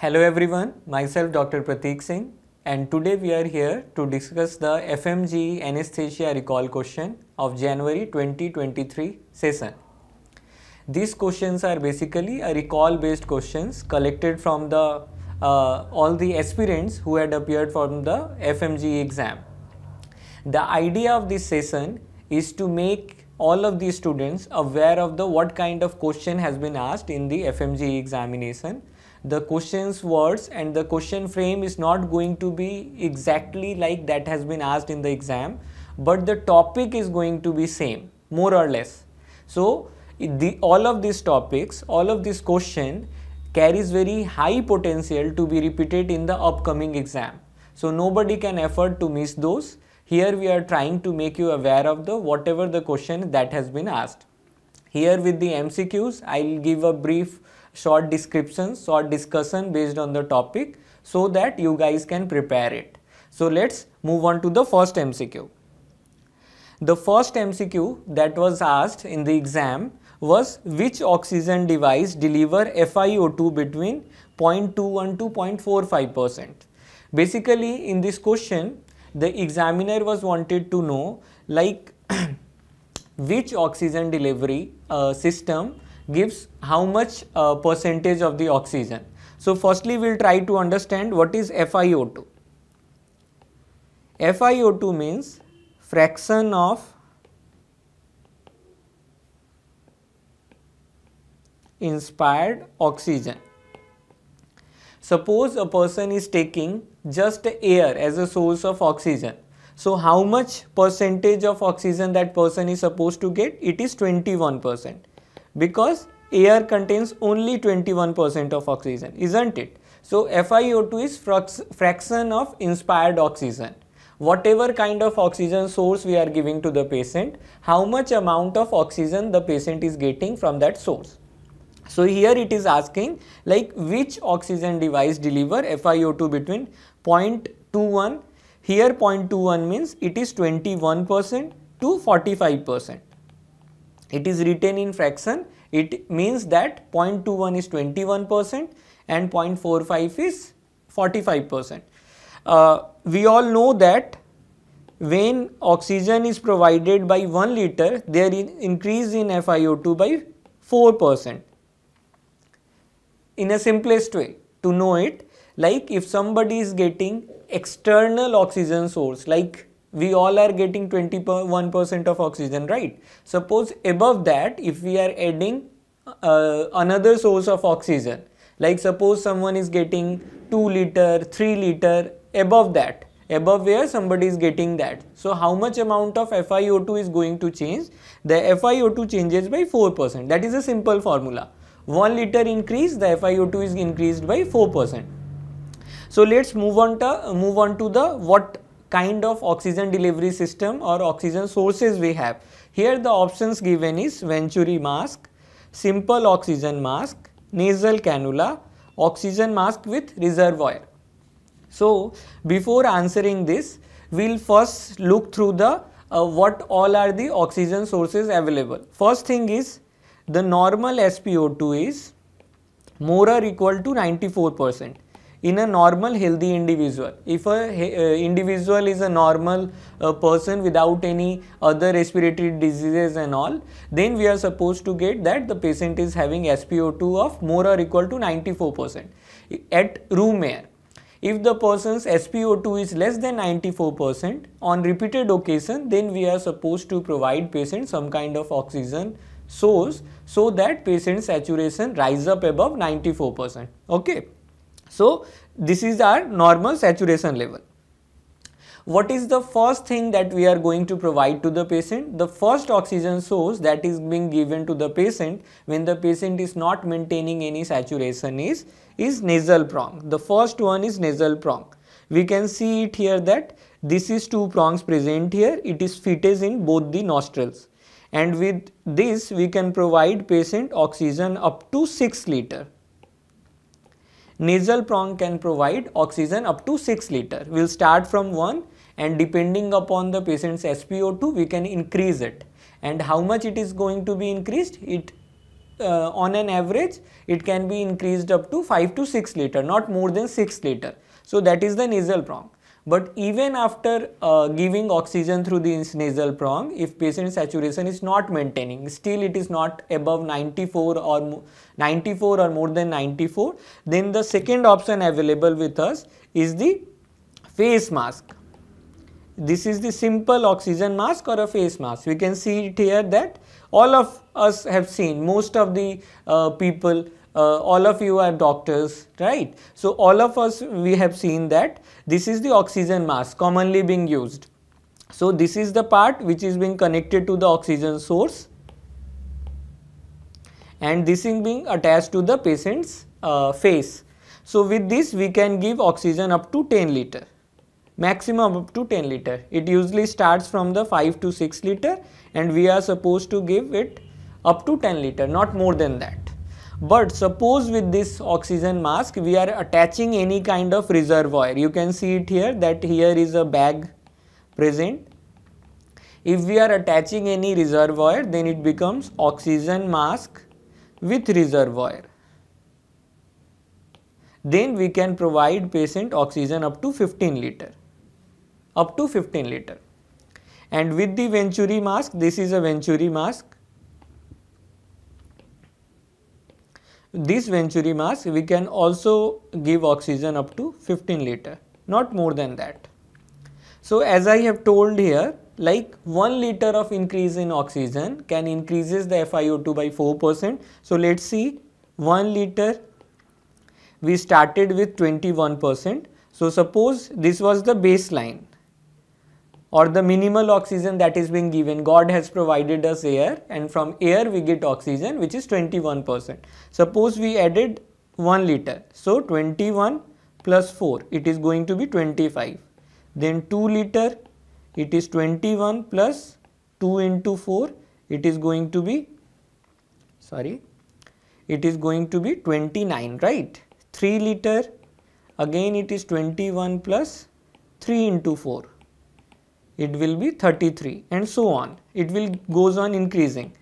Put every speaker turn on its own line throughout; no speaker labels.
Hello everyone, myself Dr. Pratik Singh and today we are here to discuss the FMG anesthesia recall question of January 2023 session. These questions are basically a recall based questions collected from the uh, all the aspirants who had appeared from the FMG exam. The idea of this session is to make all of the students aware of the what kind of question has been asked in the FMG examination the questions words and the question frame is not going to be exactly like that has been asked in the exam but the topic is going to be same more or less so the, all of these topics all of this question carries very high potential to be repeated in the upcoming exam so nobody can afford to miss those here we are trying to make you aware of the whatever the question that has been asked here with the mcqs i'll give a brief short descriptions, short discussion based on the topic so that you guys can prepare it. So let's move on to the first MCQ. The first MCQ that was asked in the exam was which oxygen device deliver FiO2 between 0.21 to 0.45%. Basically in this question the examiner was wanted to know like which oxygen delivery uh, system gives how much uh, percentage of the oxygen. So firstly we will try to understand what is FiO2. FiO2 means fraction of inspired oxygen. Suppose a person is taking just air as a source of oxygen. So how much percentage of oxygen that person is supposed to get? It is 21 percent because air contains only 21% of oxygen, isn't it? So FiO2 is fraction of inspired oxygen. Whatever kind of oxygen source we are giving to the patient, how much amount of oxygen the patient is getting from that source. So here it is asking like which oxygen device deliver FiO2 between 0.21, here 0.21 means it is 21% to 45% it is written in fraction it means that 0.21 is 21 percent and 0.45 is 45 percent. Uh, we all know that when oxygen is provided by 1 liter there is increase in FiO2 by 4 percent. In a simplest way to know it like if somebody is getting external oxygen source like we all are getting 21% of oxygen, right? Suppose above that, if we are adding uh, another source of oxygen, like suppose someone is getting 2 liter, 3 liter, above that, above where somebody is getting that. So how much amount of FiO2 is going to change? The FiO2 changes by 4%. That is a simple formula. 1 liter increase, the FiO2 is increased by 4%. So let's move on to move on to the what kind of oxygen delivery system or oxygen sources we have. Here the options given is Venturi mask, simple oxygen mask, nasal cannula, oxygen mask with reservoir. So before answering this, we will first look through the uh, what all are the oxygen sources available. First thing is the normal SpO2 is more or equal to 94 percent in a normal healthy individual if a uh, individual is a normal uh, person without any other respiratory diseases and all then we are supposed to get that the patient is having SpO2 of more or equal to 94% at room air. If the person's SpO2 is less than 94% on repeated occasion then we are supposed to provide patient some kind of oxygen source so that patient saturation rise up above 94%. Okay. So, this is our normal saturation level. What is the first thing that we are going to provide to the patient? The first oxygen source that is being given to the patient when the patient is not maintaining any saturation is, is nasal prong. The first one is nasal prong. We can see it here that this is two prongs present here. It is fitted in both the nostrils and with this we can provide patient oxygen up to 6 liter nasal prong can provide oxygen up to 6 liter. We'll start from 1 and depending upon the patient's SpO2 we can increase it and how much it is going to be increased it uh, on an average it can be increased up to 5 to 6 liter not more than 6 liter. So that is the nasal prong. But even after uh, giving oxygen through the nasal prong, if patient saturation is not maintaining, still it is not above 94 or 94 or more than 94, then the second option available with us is the face mask. This is the simple oxygen mask or a face mask. We can see it here that all of us have seen most of the uh, people uh, all of you are doctors, right? So all of us, we have seen that this is the oxygen mask commonly being used. So this is the part which is being connected to the oxygen source and this is being attached to the patient's uh, face. So with this, we can give oxygen up to 10 liter, maximum up to 10 liter. It usually starts from the 5 to 6 liter and we are supposed to give it up to 10 liter, not more than that. But suppose with this oxygen mask, we are attaching any kind of reservoir. You can see it here that here is a bag present. If we are attaching any reservoir, then it becomes oxygen mask with reservoir. Then we can provide patient oxygen up to 15 liter, up to 15 liter. And with the venturi mask, this is a venturi mask this venturi mask we can also give oxygen up to 15 liter not more than that. So as I have told here like 1 liter of increase in oxygen can increases the FiO2 by 4%. So let's see 1 liter we started with 21%. So suppose this was the baseline or the minimal oxygen that is being given God has provided us air and from air we get oxygen which is 21 percent. Suppose we added 1 liter so 21 plus 4 it is going to be 25 then 2 liter it is 21 plus 2 into 4 it is going to be sorry it is going to be 29 right 3 liter again it is 21 plus 3 into 4 it will be 33 and so on. It will goes on increasing.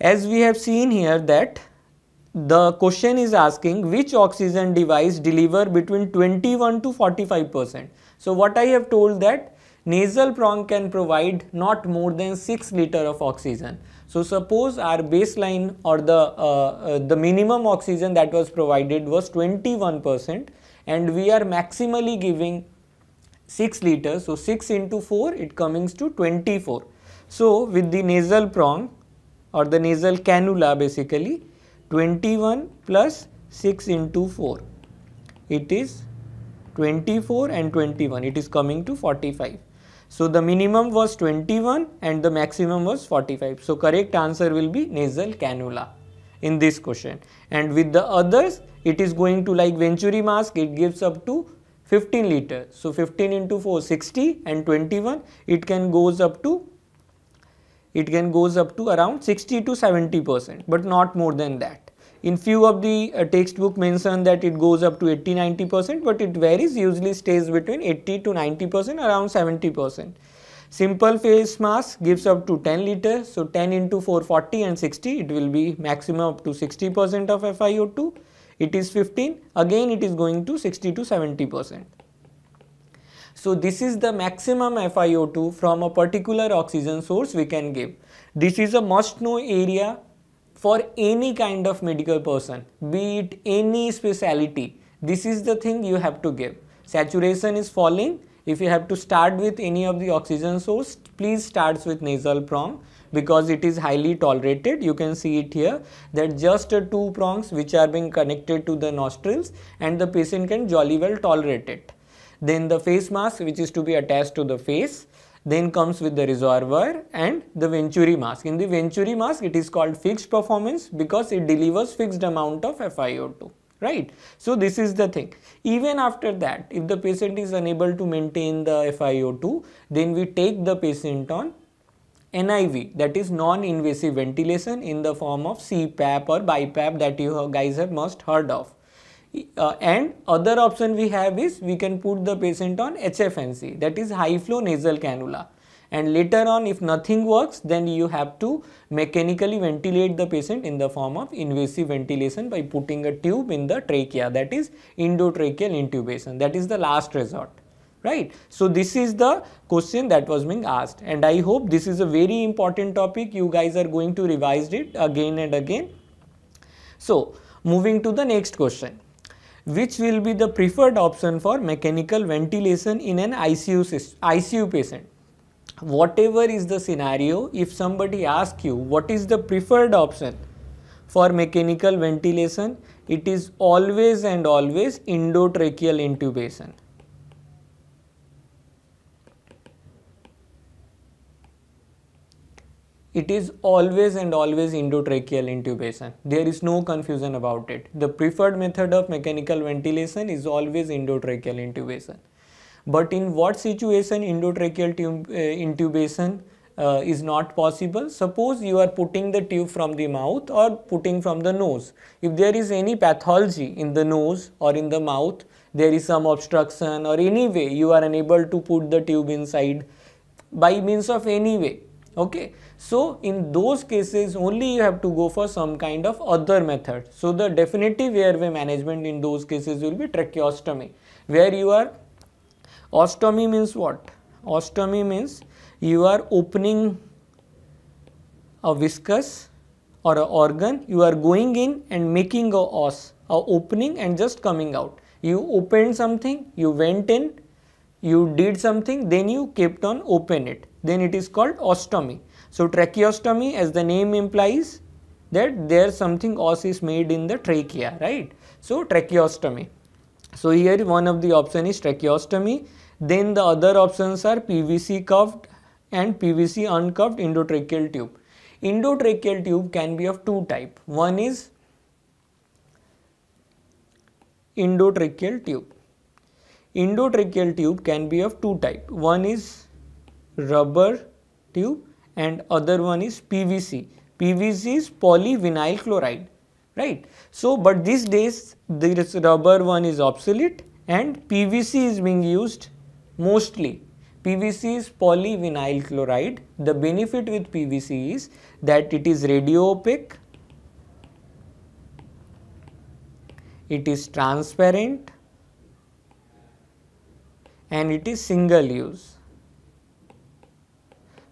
As we have seen here that the question is asking which oxygen device deliver between 21 to 45 percent. So what I have told that nasal prong can provide not more than 6 liter of oxygen. So suppose our baseline or the, uh, uh, the minimum oxygen that was provided was 21 percent and we are maximally giving 6 liters. So, 6 into 4 it comes to 24. So, with the nasal prong or the nasal cannula basically 21 plus 6 into 4 it is 24 and 21 it is coming to 45. So, the minimum was 21 and the maximum was 45. So, correct answer will be nasal cannula in this question and with the others it is going to like venturi mask it gives up to 15 liter. So 15 into 4 60 and 21 it can goes up to it can goes up to around 60 to 70 percent but not more than that. In few of the uh, textbook mention that it goes up to 80 90 percent but it varies usually stays between 80 to 90 percent around 70 percent. Simple face mass gives up to 10 liters so 10 into 440 and 60 it will be maximum up to 60 percent of FiO2 it is 15 again it is going to 60 to 70 percent. So this is the maximum FiO2 from a particular oxygen source we can give. This is a must know area for any kind of medical person be it any specialty. this is the thing you have to give. Saturation is falling if you have to start with any of the oxygen source please starts with nasal prong because it is highly tolerated. You can see it here that just two prongs which are being connected to the nostrils and the patient can jolly well tolerate it. Then the face mask which is to be attached to the face then comes with the reservoir and the venturi mask. In the venturi mask it is called fixed performance because it delivers fixed amount of FiO2 right. So this is the thing. Even after that if the patient is unable to maintain the FiO2 then we take the patient on NIV that is non-invasive ventilation in the form of CPAP or BiPAP that you guys have most heard of. Uh, and other option we have is we can put the patient on HFNC that is high flow nasal cannula and later on if nothing works then you have to mechanically ventilate the patient in the form of invasive ventilation by putting a tube in the trachea that is endotracheal intubation that is the last resort right. So, this is the question that was being asked and I hope this is a very important topic you guys are going to revise it again and again. So, moving to the next question which will be the preferred option for mechanical ventilation in an ICU, ICU patient. Whatever is the scenario, if somebody asks you what is the preferred option for mechanical ventilation, it is always and always endotracheal intubation. It is always and always endotracheal intubation. There is no confusion about it. The preferred method of mechanical ventilation is always endotracheal intubation. But in what situation endotracheal tube, uh, intubation uh, is not possible. Suppose you are putting the tube from the mouth or putting from the nose. If there is any pathology in the nose or in the mouth, there is some obstruction or any way you are unable to put the tube inside by means of any way okay so in those cases only you have to go for some kind of other method so the definitive airway management in those cases will be tracheostomy where you are ostomy means what ostomy means you are opening a viscous or an organ you are going in and making a os a opening and just coming out you opened something you went in you did something then you kept on open it then it is called ostomy so tracheostomy as the name implies that there something os is made in the trachea right so tracheostomy so here one of the option is tracheostomy then the other options are pvc cuffed and pvc uncuffed endotracheal tube endotracheal tube can be of two type one is endotracheal tube Endotracheal tube can be of two type. One is rubber tube and other one is PVC. PVC is polyvinyl chloride, right? So, but these days this rubber one is obsolete and PVC is being used mostly. PVC is polyvinyl chloride. The benefit with PVC is that it is radio opaque, it is transparent, and it is single use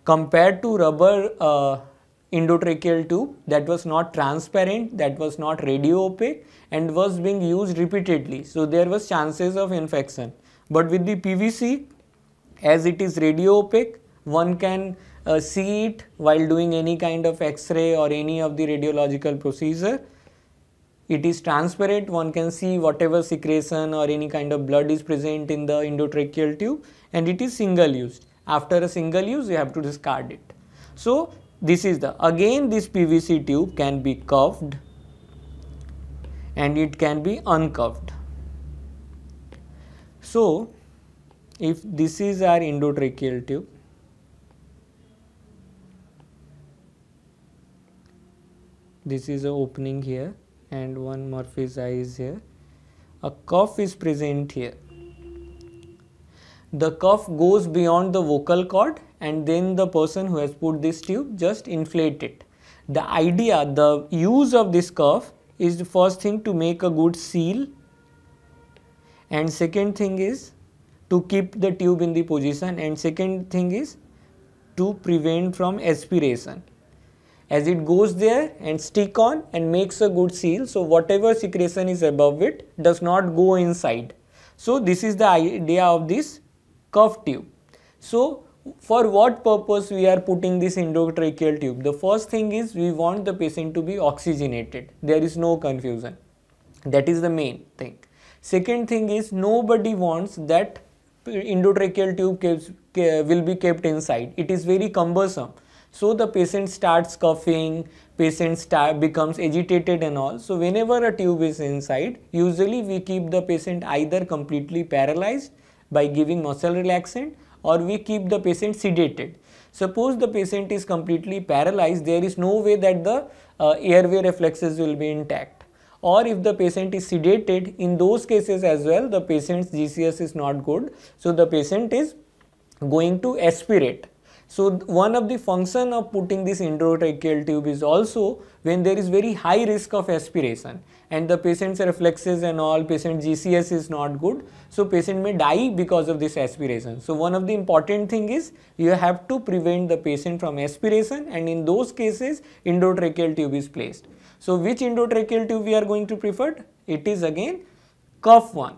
compared to rubber uh, endotracheal tube that was not transparent, that was not radio opaque and was being used repeatedly. So, there was chances of infection. But with the PVC as it is radio opaque, one can uh, see it while doing any kind of x-ray or any of the radiological procedure it is transparent one can see whatever secretion or any kind of blood is present in the endotracheal tube and it is single used after a single use you have to discard it so this is the again this pvc tube can be curved and it can be uncurved so if this is our endotracheal tube this is a opening here and one Murphy's eye is here. A cough is present here. The cough goes beyond the vocal cord and then the person who has put this tube just inflate it. The idea, the use of this cough is the first thing to make a good seal and second thing is to keep the tube in the position and second thing is to prevent from aspiration as it goes there and stick on and makes a good seal so whatever secretion is above it does not go inside so this is the idea of this cuff tube so for what purpose we are putting this endotracheal tube the first thing is we want the patient to be oxygenated there is no confusion that is the main thing second thing is nobody wants that endotracheal tube keeps, will be kept inside it is very cumbersome so the patient starts coughing, patient start, becomes agitated and all. So whenever a tube is inside, usually we keep the patient either completely paralyzed by giving muscle relaxant or we keep the patient sedated. Suppose the patient is completely paralyzed, there is no way that the uh, airway reflexes will be intact. Or if the patient is sedated, in those cases as well, the patient's GCS is not good. So the patient is going to aspirate so one of the function of putting this endotracheal tube is also when there is very high risk of aspiration and the patient's reflexes and all patient GCS is not good. So patient may die because of this aspiration. So one of the important thing is you have to prevent the patient from aspiration and in those cases endotracheal tube is placed. So which endotracheal tube we are going to prefer? It is again cuff one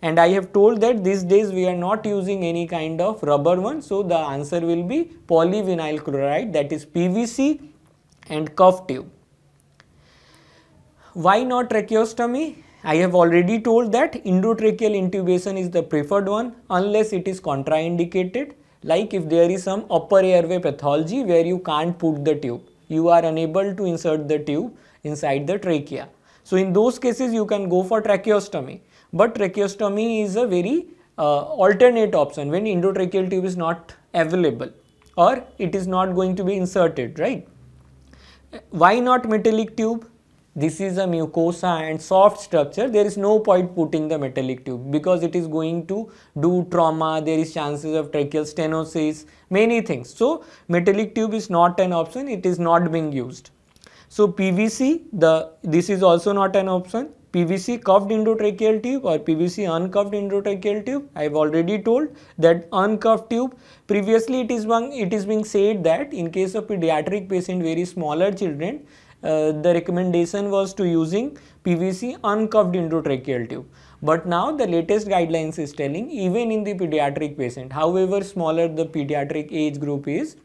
and I have told that these days we are not using any kind of rubber one so the answer will be polyvinyl chloride that is PVC and cuff tube. Why not tracheostomy? I have already told that endotracheal intubation is the preferred one unless it is contraindicated like if there is some upper airway pathology where you can't put the tube, you are unable to insert the tube inside the trachea. So in those cases you can go for tracheostomy but tracheostomy is a very uh, alternate option when endotracheal tube is not available or it is not going to be inserted, right? Why not metallic tube? This is a mucosa and soft structure. There is no point putting the metallic tube because it is going to do trauma. There is chances of tracheal stenosis, many things. So, metallic tube is not an option. It is not being used. So, PVC, the this is also not an option. PVC cuffed endotracheal tube or PVC uncuffed endotracheal tube. I have already told that uncuffed tube. Previously it is, being it is being said that in case of pediatric patient very smaller children, uh, the recommendation was to using PVC uncuffed endotracheal tube. But now the latest guidelines is telling even in the pediatric patient, however smaller the pediatric age group is,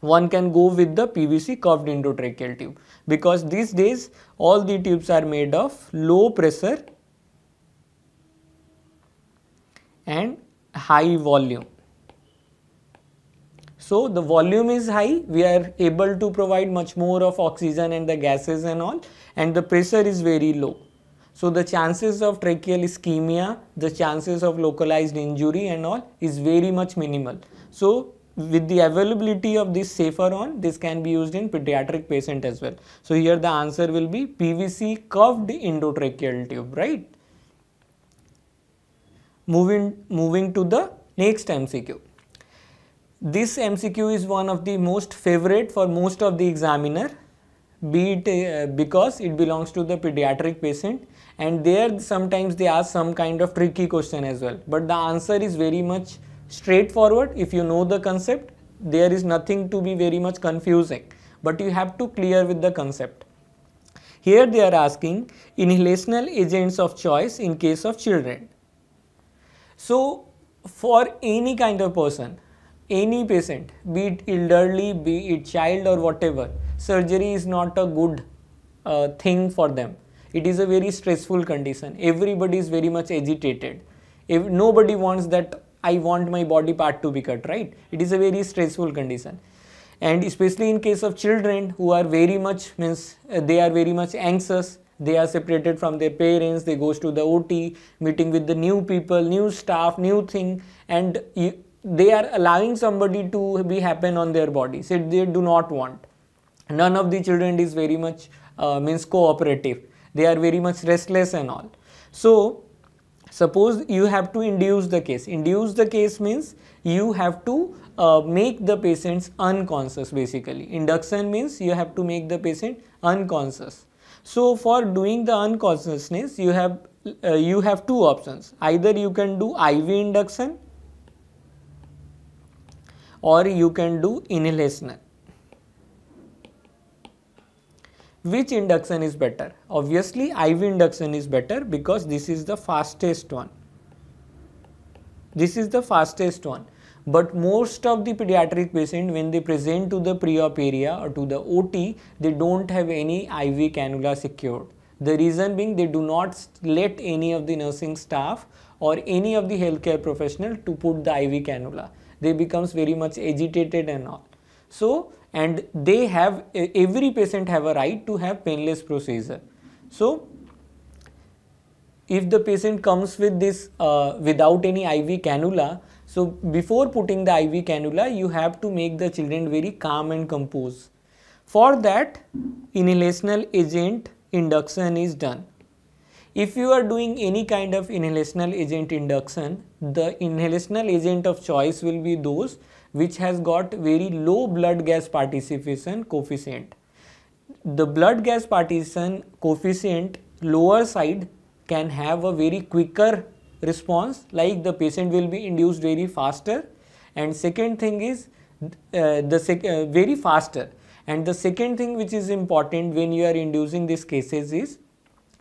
one can go with the PVC curved endotracheal tube because these days all the tubes are made of low pressure and high volume. So the volume is high, we are able to provide much more of oxygen and the gases and all and the pressure is very low. So the chances of tracheal ischemia, the chances of localized injury and all is very much minimal. So with the availability of this safer one, this can be used in pediatric patient as well. So here the answer will be PVC curved endotracheal tube, right? Moving, moving to the next MCQ. This MCQ is one of the most favorite for most of the examiner be it uh, because it belongs to the pediatric patient and there sometimes they ask some kind of tricky question as well but the answer is very much straightforward if you know the concept there is nothing to be very much confusing but you have to clear with the concept here they are asking inhalational agents of choice in case of children so for any kind of person any patient be it elderly be it child or whatever surgery is not a good uh, thing for them it is a very stressful condition everybody is very much agitated if nobody wants that I want my body part to be cut, right? It is a very stressful condition. And especially in case of children who are very much, means uh, they are very much anxious, they are separated from their parents, they goes to the OT, meeting with the new people, new staff, new thing, and you, they are allowing somebody to be happen on their body, so they do not want. None of the children is very much, uh, means cooperative. They are very much restless and all. So, suppose you have to induce the case induce the case means you have to uh, make the patients unconscious basically induction means you have to make the patient unconscious so for doing the unconsciousness you have uh, you have two options either you can do iv induction or you can do inhalation which induction is better? Obviously, IV induction is better because this is the fastest one. This is the fastest one. But most of the pediatric patient when they present to the pre-op area or to the OT, they don't have any IV cannula secured. The reason being they do not let any of the nursing staff or any of the healthcare professional to put the IV cannula. They becomes very much agitated and all. So, and they have every patient have a right to have painless procedure so if the patient comes with this uh, without any iv cannula so before putting the iv cannula you have to make the children very calm and composed for that inhalational agent induction is done if you are doing any kind of inhalational agent induction the inhalational agent of choice will be those which has got very low blood gas participation coefficient. The blood gas partition coefficient lower side can have a very quicker response like the patient will be induced very faster and second thing is uh, the uh, very faster and the second thing which is important when you are inducing these cases is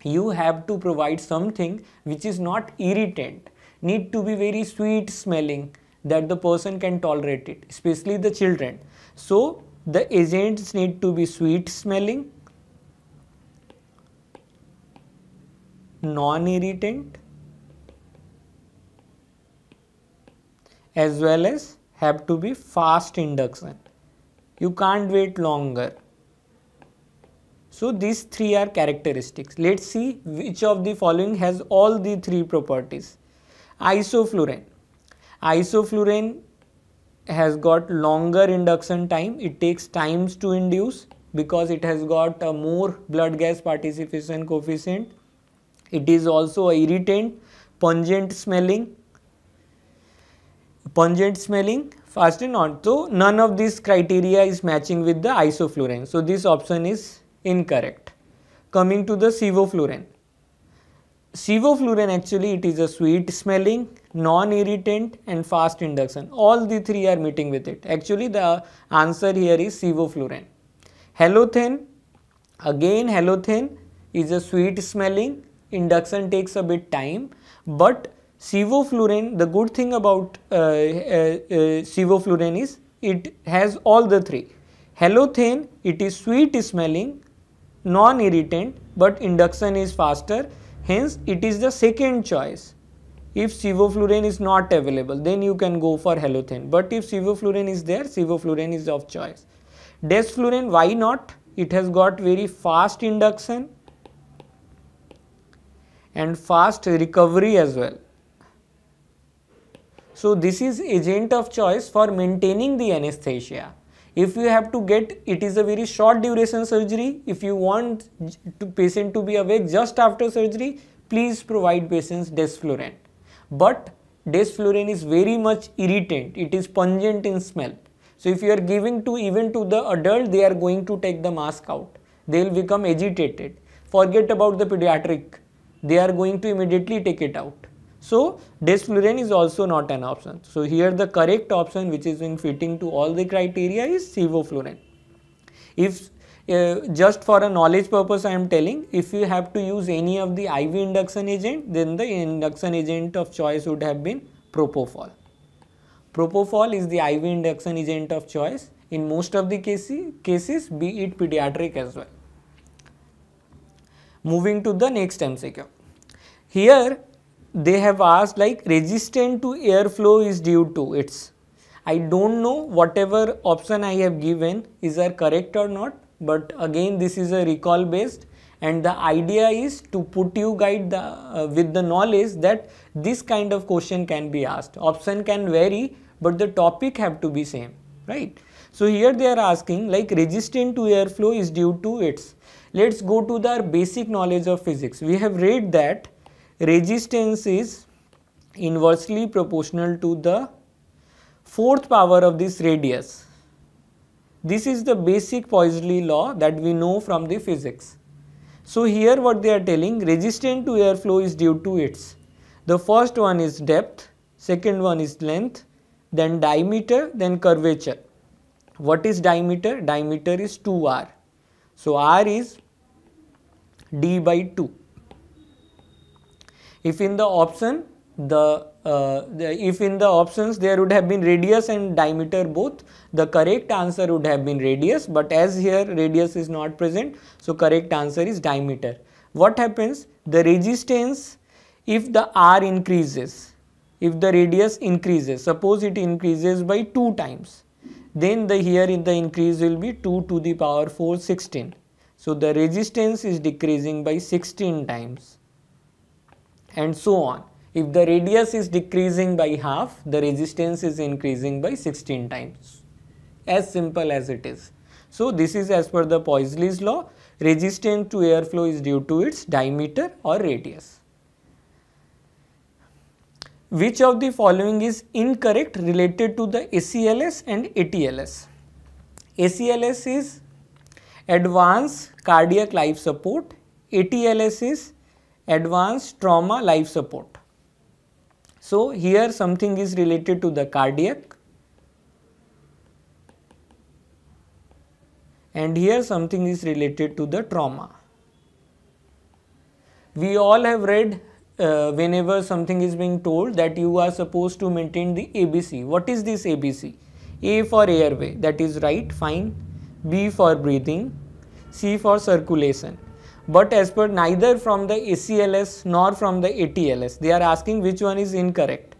you have to provide something which is not irritant need to be very sweet smelling that the person can tolerate it, especially the children. So the agents need to be sweet smelling, non-irritant as well as have to be fast induction. You can't wait longer. So these three are characteristics. Let's see which of the following has all the three properties. Isoflurane Isoflurane has got longer induction time. It takes times to induce because it has got a more blood gas participation coefficient. It is also a irritant, pungent smelling, pungent smelling, fast and not. So, none of these criteria is matching with the isoflurane. So, this option is incorrect. Coming to the sevoflurane. Sevoflurane actually it is a sweet smelling, non-irritant and fast induction. All the three are meeting with it. Actually the answer here is sevoflurane. Halothane, again halothane is a sweet smelling, induction takes a bit time but sevoflurane, the good thing about uh, uh, uh, sevoflurane is it has all the three. Halothane, it is sweet smelling, non-irritant but induction is faster Hence, it is the second choice. If sevoflurane is not available, then you can go for halothane. But if sevoflurane is there, sevoflurane is of choice. Desflurane, why not? It has got very fast induction and fast recovery as well. So, this is agent of choice for maintaining the anesthesia. If you have to get, it is a very short duration surgery. If you want to patient to be awake just after surgery, please provide patients desflurane. But desflurane is very much irritant. It is pungent in smell. So if you are giving to even to the adult, they are going to take the mask out. They will become agitated. Forget about the pediatric. They are going to immediately take it out. So desflurane is also not an option. So here the correct option which is in fitting to all the criteria is sevoflurane. If uh, just for a knowledge purpose I am telling if you have to use any of the IV induction agent then the induction agent of choice would have been propofol. Propofol is the IV induction agent of choice in most of the cases, cases be it pediatric as well. Moving to the next MCQ. Here they have asked like resistant to airflow is due to its. I don't know whatever option I have given is are correct or not but again this is a recall based and the idea is to put you guide the, uh, with the knowledge that this kind of question can be asked. Option can vary but the topic have to be same right. So here they are asking like resistant to airflow is due to its. Let's go to the basic knowledge of physics. We have read that resistance is inversely proportional to the fourth power of this radius. This is the basic Poiseuille law that we know from the physics. So here what they are telling resistance to airflow is due to its. The first one is depth, second one is length, then diameter, then curvature. What is diameter? Diameter is 2r. So r is d by 2. If in the option the, uh, the, if in the options there would have been radius and diameter both the correct answer would have been radius but as here radius is not present so correct answer is diameter what happens the resistance if the r increases if the radius increases suppose it increases by 2 times then the here in the increase will be 2 to the power 4 16 so the resistance is decreasing by 16 times and so on. If the radius is decreasing by half, the resistance is increasing by 16 times. As simple as it is. So this is as per the Poisley's law, resistance to airflow is due to its diameter or radius. Which of the following is incorrect related to the ACLS and ATLS? ACLS is Advanced Cardiac Life Support, ATLS is advanced trauma life support. So, here something is related to the cardiac and here something is related to the trauma. We all have read uh, whenever something is being told that you are supposed to maintain the ABC. What is this ABC? A for airway that is right fine, B for breathing, C for circulation but as per neither from the ACLS nor from the ATLS. They are asking which one is incorrect.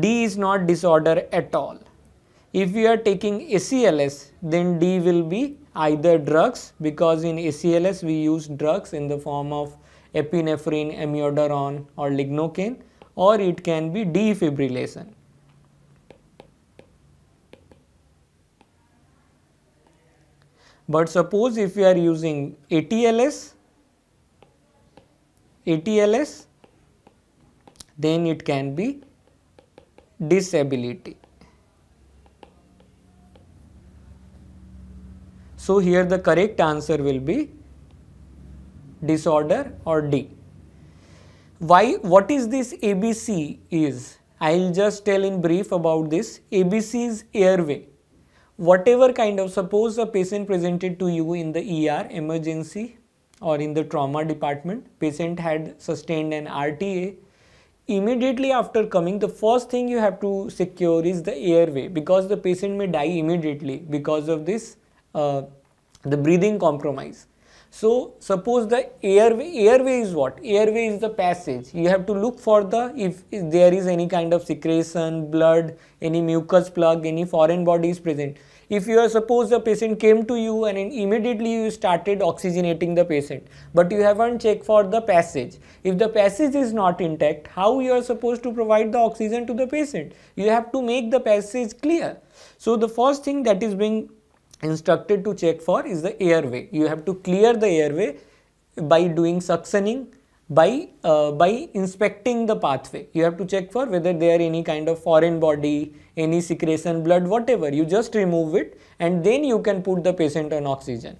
D is not disorder at all. If we are taking ACLS, then D will be either drugs because in ACLS we use drugs in the form of epinephrine, amiodarone or lignocaine or it can be defibrillation. But suppose if you are using ATLS, ATLS, then it can be disability. So, here the correct answer will be disorder or D. Why, what is this ABC is? I will just tell in brief about this. ABC is airway whatever kind of suppose a patient presented to you in the ER emergency or in the trauma department patient had sustained an RTA immediately after coming the first thing you have to secure is the airway because the patient may die immediately because of this uh, the breathing compromise so suppose the airway, airway is what? Airway is the passage. You have to look for the, if, if there is any kind of secretion, blood, any mucus plug, any foreign body is present. If you are suppose the patient came to you and immediately you started oxygenating the patient, but you haven't checked for the passage. If the passage is not intact, how you are supposed to provide the oxygen to the patient? You have to make the passage clear. So the first thing that is being instructed to check for is the airway. You have to clear the airway by doing suctioning, by, uh, by inspecting the pathway. You have to check for whether there are any kind of foreign body, any secretion, blood, whatever. You just remove it and then you can put the patient on oxygen.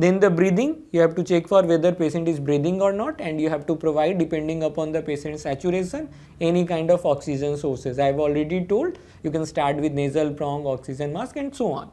Then the breathing, you have to check for whether patient is breathing or not and you have to provide depending upon the patient's saturation, any kind of oxygen sources. I have already told you can start with nasal prong, oxygen mask and so on.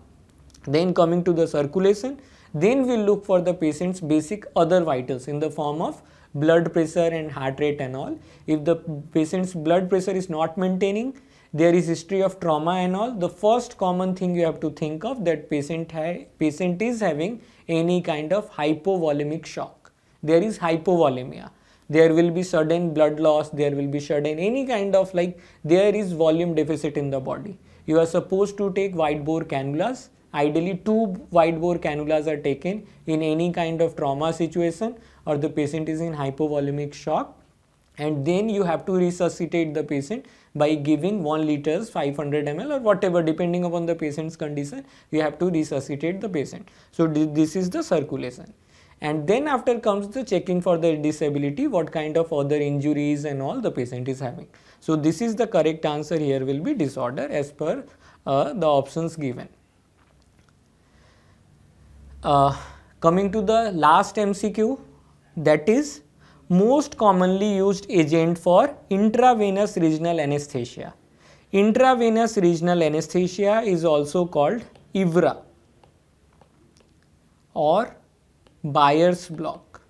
Then coming to the circulation, then we look for the patient's basic other vitals in the form of blood pressure and heart rate and all. If the patient's blood pressure is not maintaining, there is history of trauma and all, the first common thing you have to think of that patient, patient is having any kind of hypovolemic shock. There is hypovolemia. There will be sudden blood loss, there will be sudden any kind of like there is volume deficit in the body. You are supposed to take white bore cannulas Ideally, two wide bore cannulas are taken in any kind of trauma situation or the patient is in hypovolemic shock and then you have to resuscitate the patient by giving 1 liters 500 ml or whatever depending upon the patient's condition you have to resuscitate the patient. So, this is the circulation and then after comes the checking for the disability what kind of other injuries and all the patient is having. So, this is the correct answer here will be disorder as per uh, the options given. Uh, coming to the last MCQ that is most commonly used agent for intravenous regional anesthesia. Intravenous regional anesthesia is also called IVRA or Byer's block.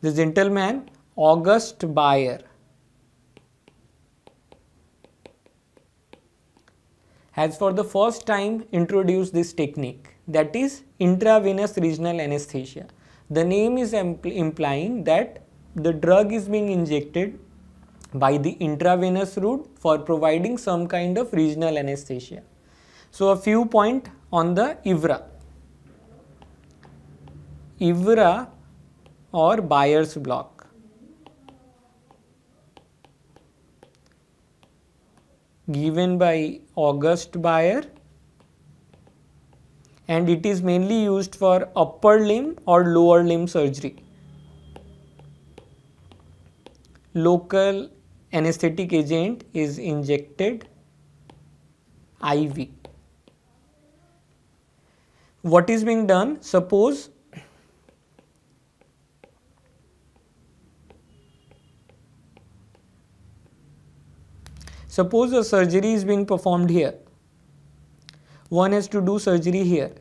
The gentleman August Bayer has for the first time introduced this technique that is intravenous regional anesthesia. The name is implying that the drug is being injected by the intravenous route for providing some kind of regional anesthesia. So, a few point on the IVRA. IVRA or Bayer's block. given by August buyer and it is mainly used for upper limb or lower limb surgery. Local anesthetic agent is injected IV. What is being done? Suppose Suppose a surgery is being performed here. One has to do surgery here.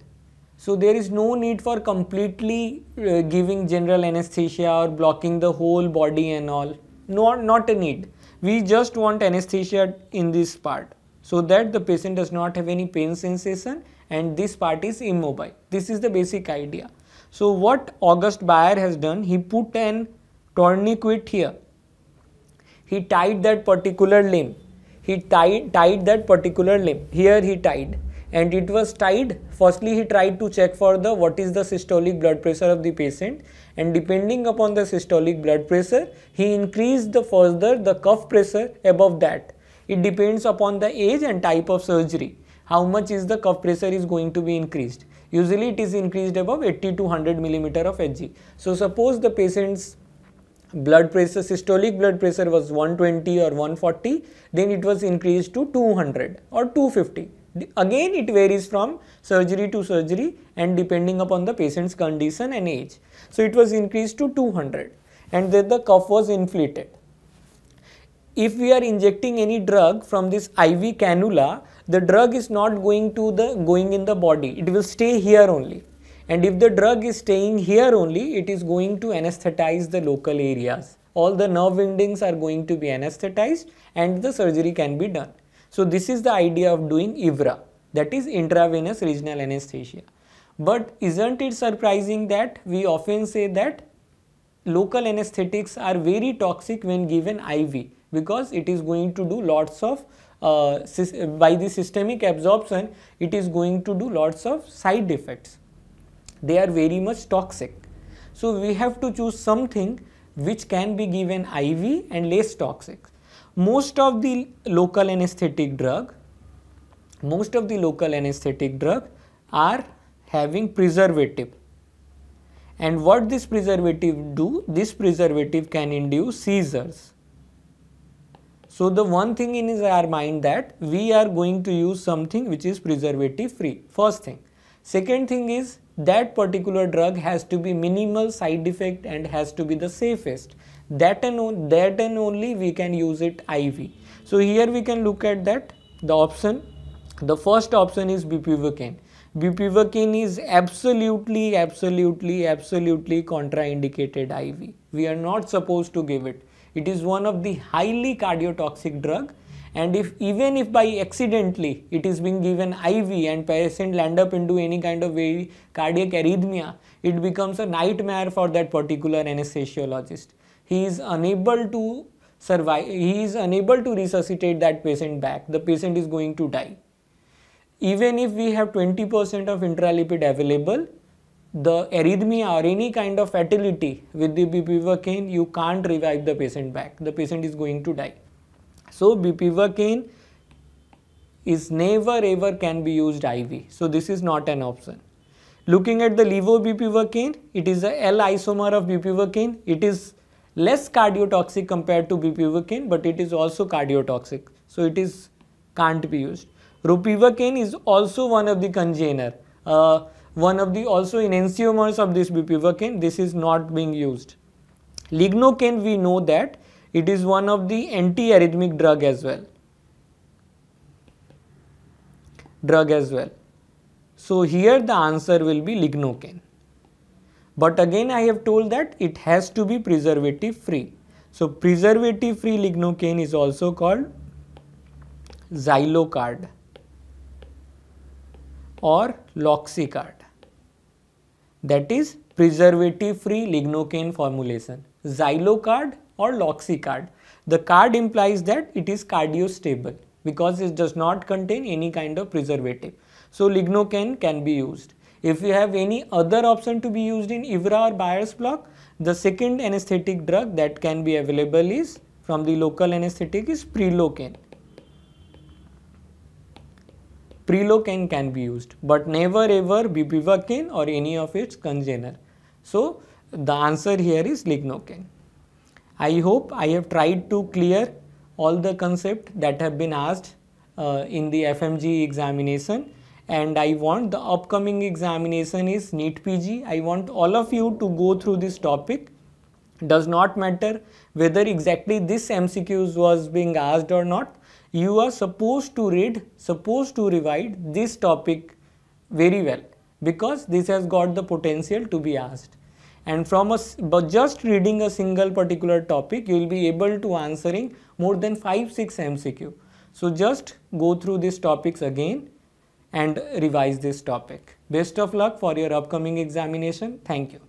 So there is no need for completely uh, giving general anesthesia or blocking the whole body and all. Not, not a need. We just want anesthesia in this part so that the patient does not have any pain sensation and this part is immobile. This is the basic idea. So what August Bayer has done, he put an tourniquet here. He tied that particular limb he tied, tied that particular limb. Here he tied and it was tied. Firstly, he tried to check for the what is the systolic blood pressure of the patient and depending upon the systolic blood pressure, he increased the further the cuff pressure above that. It depends upon the age and type of surgery. How much is the cuff pressure is going to be increased. Usually it is increased above 80 to 100 millimeter of Hg. So suppose the patient's blood pressure systolic blood pressure was 120 or 140 then it was increased to 200 or 250 again it varies from surgery to surgery and depending upon the patient's condition and age so it was increased to 200 and then the cuff was inflated if we are injecting any drug from this iv cannula the drug is not going to the going in the body it will stay here only and if the drug is staying here only, it is going to anesthetize the local areas. All the nerve endings are going to be anesthetized and the surgery can be done. So this is the idea of doing IVRA, that is intravenous regional anesthesia. But isn't it surprising that we often say that local anesthetics are very toxic when given IV because it is going to do lots of uh, by the systemic absorption it is going to do lots of side effects they are very much toxic. So we have to choose something which can be given IV and less toxic. Most of the local anesthetic drug, most of the local anesthetic drug are having preservative. And what this preservative do? This preservative can induce seizures. So the one thing in our mind that we are going to use something which is preservative free, first thing. Second thing is that particular drug has to be minimal side effect and has to be the safest. That and, that and only we can use it IV. So here we can look at that the option. The first option is bupivacaine. Bupivacaine is absolutely, absolutely, absolutely contraindicated IV. We are not supposed to give it. It is one of the highly cardiotoxic drug and if even if by accidentally it is being given IV and patient land up into any kind of very cardiac arrhythmia, it becomes a nightmare for that particular anesthesiologist. He is unable to survive, he is unable to resuscitate that patient back, the patient is going to die. Even if we have 20% of intralipid available, the arrhythmia or any kind of fatality with the bupivacaine, you can't revive the patient back, the patient is going to die. So bupivacaine is never ever can be used IV. So this is not an option. Looking at the levobupivacaine, it is a L isomer of bupivacaine. It is less cardiotoxic compared to bupivacaine, but it is also cardiotoxic. So it is can't be used. Ropivacaine is also one of the congener, uh, one of the also enantiomers of this bupivacaine. This is not being used. Lignocaine we know that it is one of the antiarrhythmic drug as well. Drug as well. So here the answer will be lignocaine. But again I have told that it has to be preservative free. So preservative free lignocaine is also called xylocard or loxicard that is preservative free lignocaine formulation. Xylocard or card. The card implies that it is cardiostable because it does not contain any kind of preservative. So lignocaine can be used. If you have any other option to be used in IVRA or Bayer's block, the second anesthetic drug that can be available is from the local anesthetic is prilocaine. Prilocaine can be used but never ever bupivacaine or any of its congener. So the answer here is lignocaine. I hope I have tried to clear all the concepts that have been asked uh, in the FMG examination and I want the upcoming examination is NEET PG. I want all of you to go through this topic. Does not matter whether exactly this MCQs was being asked or not. You are supposed to read, supposed to revise this topic very well because this has got the potential to be asked and from a, but just reading a single particular topic you will be able to answering more than 5 6 MCQ. So just go through these topics again and revise this topic. Best of luck for your upcoming examination. Thank you.